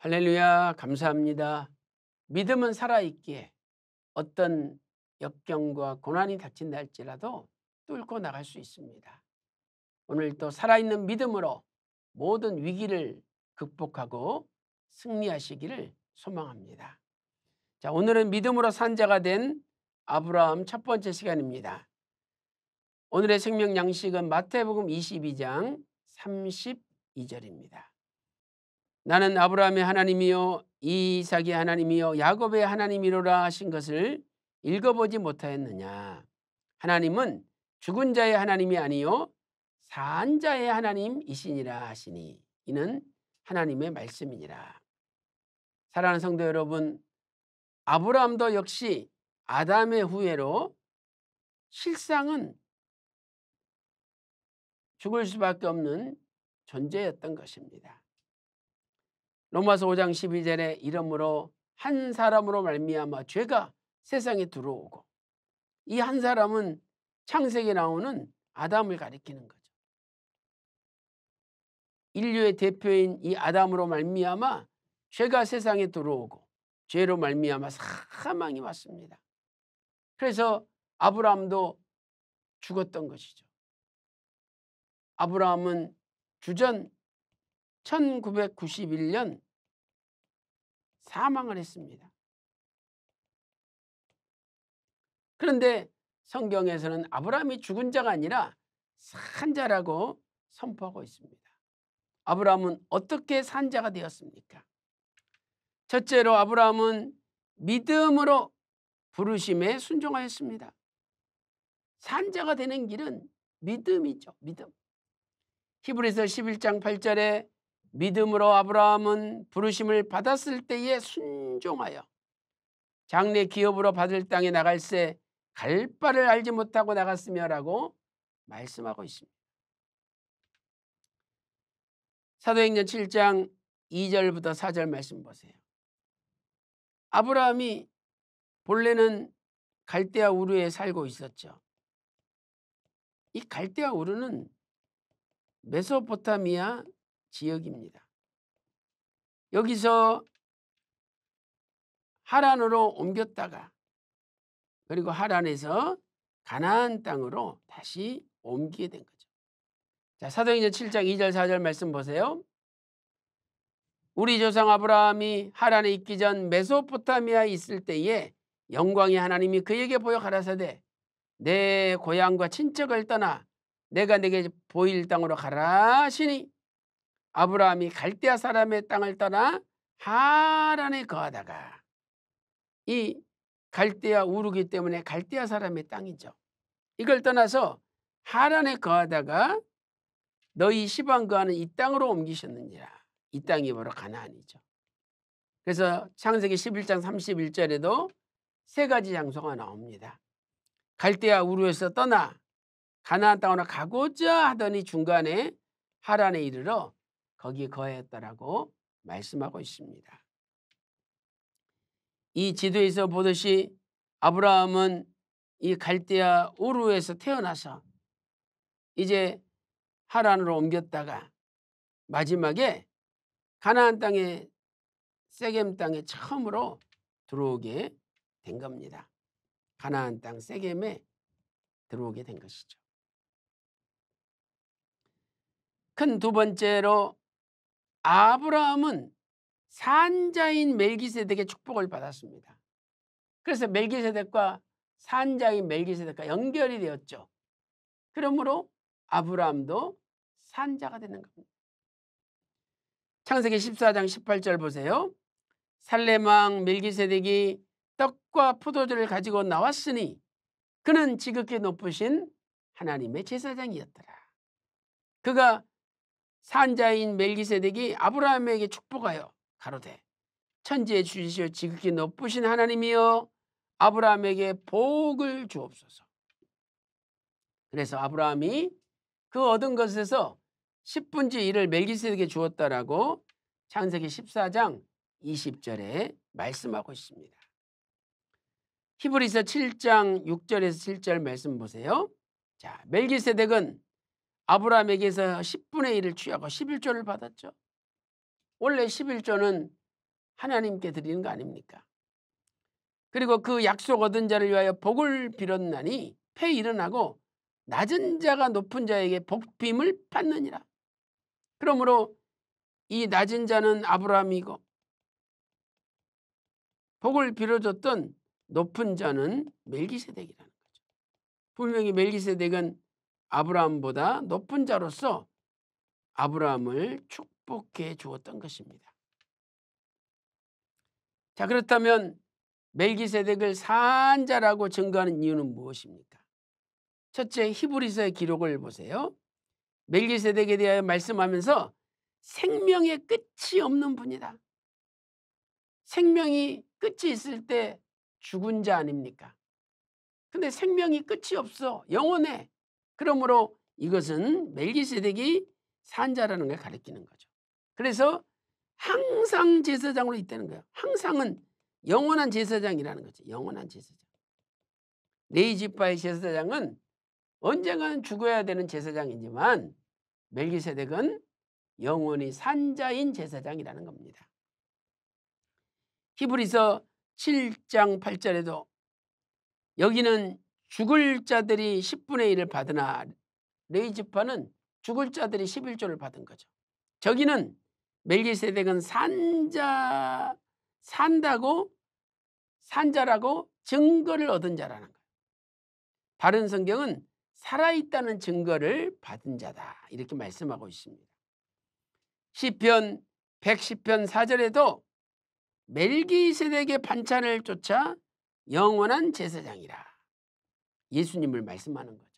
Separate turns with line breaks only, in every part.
할렐루야, 감사합니다. 믿음은 살아있기에 어떤 역경과 고난이 닥친다 할지라도 뚫고 나갈 수 있습니다. 오늘 도 살아있는 믿음으로 모든 위기를 극복하고 승리하시기를 소망합니다. 자, 오늘은 믿음으로 산자가 된 아브라함 첫 번째 시간입니다. 오늘의 생명 양식은 마태복음 22장 32절입니다. 나는 아브라함의 하나님이요 이삭의 하나님이요 야곱의 하나님이로라 하신 것을 읽어보지 못하였느냐 하나님은 죽은 자의 하나님이 아니요 산 자의 하나님이시니라 하시니 이는 하나님의 말씀이니라 사랑하는 성도 여러분 아브라함도 역시 아담의 후예로 실상은 죽을 수밖에 없는 존재였던 것입니다. 로마서 5장 12절에 이름으로 한 사람으로 말미암아 죄가 세상에 들어오고 이 한 사람은 창세기에 나오는 아담을 가리키는 거죠. 인류의 대표인 이 아담으로 말미암아 죄가 세상에 들어오고 죄로 말미암아 사망이 왔습니다. 그래서 아브라함도 죽었던 것이죠. 아브라함은 주전 1991년 사망을 했습니다. 그런데 성경에서는 아브라함이 죽은 자가 아니라 산 자라고 선포하고 있습니다. 아브라함은 어떻게 산 자가 되었습니까? 첫째로 아브라함은 믿음으로 부르심에 순종하였습니다. 산 자가 되는 길은 믿음이죠. 믿음. 히브리서 11장 8절에 믿음으로 아브라함은 부르심을 받았을 때에 순종하여 장래 기업으로 받을 땅에 나갈새 갈 바를 알지 못하고 나갔으며라고 말씀하고 있습니다. 사도행전 7장 2절부터 4절 말씀 보세요. 아브라함이 본래는 갈대아 우르에 살고 있었죠. 이 갈대아 우르는 메소포타미아 지역입니다. 여기서 하란으로 옮겼다가 그리고 하란에서 가나안 땅으로 다시 옮기게 된 거죠. 자, 사도행전 7장 2절 4절 말씀 보세요. 우리 조상 아브라함이 하란에 있기 전 메소포타미아에 있을 때에 영광이 하나님이 그에게 보여 가라사대 내 고향과 친척을 떠나 내가 네게 보일 땅으로 가라 하시니 아브라함이 갈대아 사람의 땅을 떠나 하란에 거하다가 이 갈대아 우르기 때문에 갈대아 사람의 땅이죠. 이걸 떠나서 하란에 거하다가 너희 시방 거하는 이 땅으로 옮기셨느니라. 이 땅이 바로 가나안이죠. 그래서 창세기 11장 31절에도 세 가지 장소가 나옵니다. 갈대아 우르에서 떠나 가나안 땅으로 가고자 하더니 중간에 하란에 이르러 거기에 거하였다라고 말씀하고 있습니다. 이 지도에서 보듯이 아브라함은 이 갈대아 우루에서 태어나서 이제 하란으로 옮겼다가 마지막에 가나안 땅에 세겜 땅에 처음으로 들어오게 된 겁니다. 가나안 땅 세겜에 들어오게 된 것이죠. 큰 두 번째로 아브라함은 산자인 멜기세덱의 축복을 받았습니다. 그래서 멜기세덱과 산자인 멜기세덱과 연결이 되었죠. 그러므로 아브라함도 산자가 되는 겁니다. 창세기 14장 18절 보세요. 살레망 멜기세덱이 떡과 포도주를 가지고 나왔으니 그는 지극히 높으신 하나님의 제사장이었더라. 그가 산자인 멜기세덱이 아브라함에게 축복하여 가로되 천지에 주시여 시 지극히 높으신 하나님이여 아브라함에게 복을 주옵소서. 그래서 아브라함이 그 얻은 것에서 10분지 1을 멜기세덱에 주었다라고 창세기 14장 20절에 말씀하고 있습니다. 히브리서 7장 6절에서 7절 말씀 보세요. 자, 멜기세덱은 아브라함에게서 10분의 1을 취하고 11조를 받았죠. 원래 11조는 하나님께 드리는 거 아닙니까? 그리고 그 약속 얻은 자를 위하여 복을 빌었나니 패 일어나고 낮은 자가 높은 자에게 복빔을 받느니라. 그러므로 이 낮은 자는 아브라함이고 복을 빌어줬던 높은 자는 멜기세덱이라는 거죠. 분명히 멜기세덱은 아브라함보다 높은 자로서 아브라함을 축복해 주었던 것입니다. 자 그렇다면 멜기세덱을 산자라고 증거하는 이유는 무엇입니까? 첫째 히브리서의 기록을 보세요. 멜기세덱에 대하여 말씀하면서 생명의 끝이 없는 분이다. 생명이 끝이 있을 때 죽은 자 아닙니까? 근데 생명이 끝이 없어. 영원해. 그러므로 이것은 멜기세덱이 산자라는 걸 가리키는 거죠. 그래서 항상 제사장으로 있다는 거예요. 항상은 영원한 제사장이라는 거죠. 영원한 제사장. 네이지파의 제사장은 언젠가는 죽어야 되는 제사장이지만 멜기세덱은 영원히 산자인 제사장이라는 겁니다. 히브리서 7장 8절에도 여기는 죽을 자들이 10분의 1을 받으나 레이지파는 죽을 자들이 11조를 받은 거죠. 저기는 멜기세덱은 산자 산다고 산자라고 증거를 얻은 자라는 거예요. 바른 성경은 살아있다는 증거를 받은 자다 이렇게 말씀하고 있습니다. 시편 110편 4절에도 멜기세덱의 반찬을 쫓아 영원한 제사장이라 예수님을 말씀하는 거죠.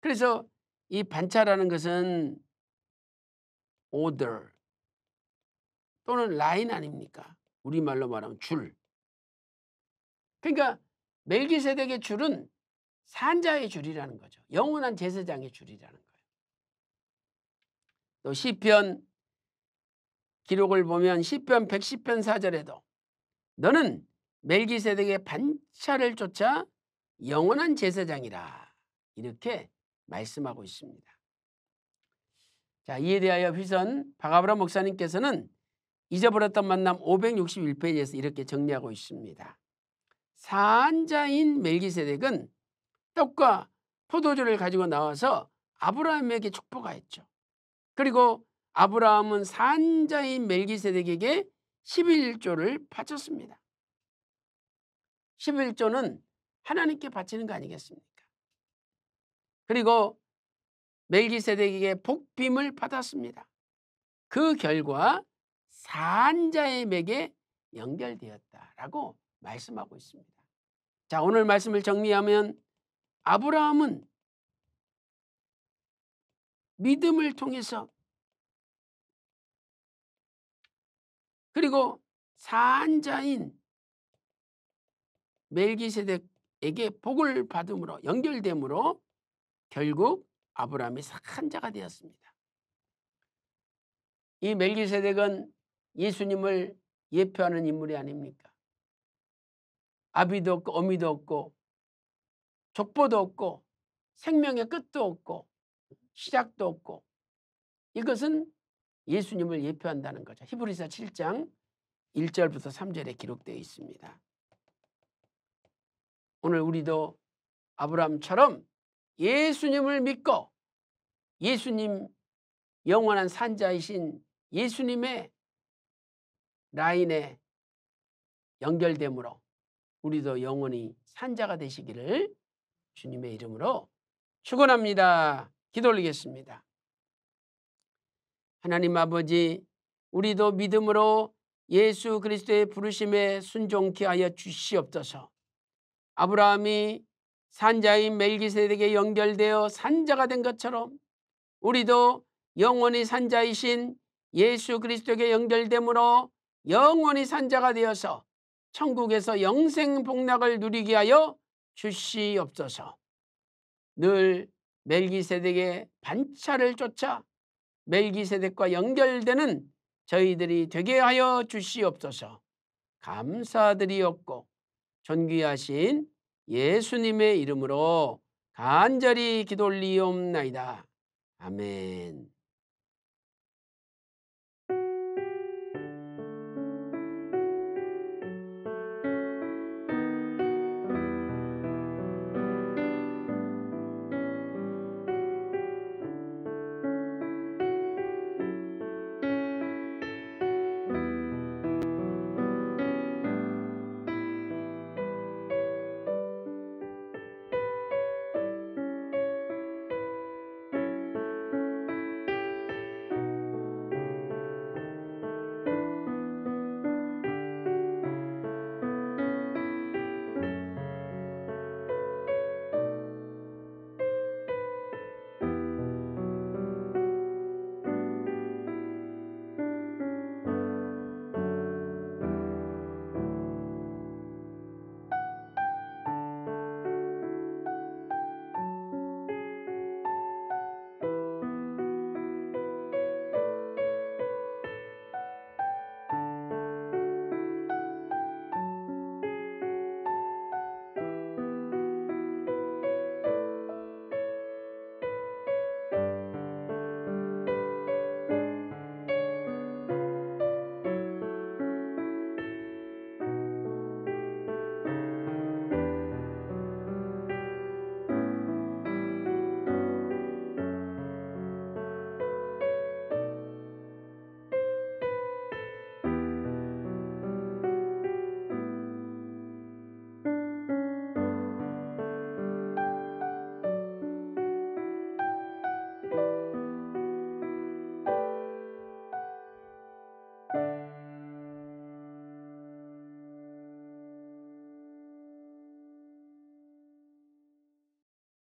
그래서 이 반차라는 것은 order 또는 라인 아닙니까? 우리말로 말하면 줄. 그러니까 멜기세덱의 줄은 산자의 줄이라는 거죠. 영원한 제사장의 줄이라는 거예요. 또 시편 기록을 보면 시편 110편 4절에도 너는 멜기세덱의 반차를 쫓아 영원한 제사장이라 이렇게 말씀하고 있습니다. 자, 이에 대하여 휘선 바가브라 목사님께서는 잊어버렸던 만남 561페이지에서 이렇게 정리하고 있습니다. 산자인 멜기세덱은 떡과 포도주를 가지고 나와서 아브라함에게 축복하였죠. 그리고 아브라함은 산자인 멜기세덱에게 11조를 바쳤습니다. 11조는 하나님께 바치는 거 아니겠습니까? 그리고 멜기세덱에게 복빔을 받았습니다. 그 결과 산자의 맥에 연결되었다라고 말씀하고 있습니다. 자, 오늘 말씀을 정리하면 아브라함은 믿음을 통해서 그리고 산자인 멜기세덱 에게 복을 받음으로 연결됨으로 결국 아브라함이 산 자가 되었습니다. 이 멜기세덱은 예수님을 예표하는 인물이 아닙니까? 아비도 없고 어미도 없고 족보도 없고 생명의 끝도 없고 시작도 없고 이것은 예수님을 예표한다는 거죠. 히브리서 7장 1절부터 3절에 기록되어 있습니다. 오늘 우리도 아브라함처럼 예수님을 믿고 예수님 영원한 산자이신 예수님의 라인에 연결됨으로 우리도 영원히 산자가 되시기를 주님의 이름으로 축원합니다. 기도 올리겠습니다. 하나님 아버지 우리도 믿음으로 예수 그리스도의 부르심에 순종케 하여 주시옵소서. 아브라함이 산자인 멜기세덱에 연결되어 산자가 된 것처럼 우리도 영원히 산자이신 예수 그리스도에게 연결되므로 영원히 산자가 되어서 천국에서 영생 복락을 누리게 하여 주시옵소서. 늘 멜기세덱의 반차를 쫓아 멜기세덱과 연결되는 저희들이 되게 하여 주시옵소서. 감사드리옵고 전귀하신 예수님의 이름으로 간절히 기돌리옵나이다. 아멘.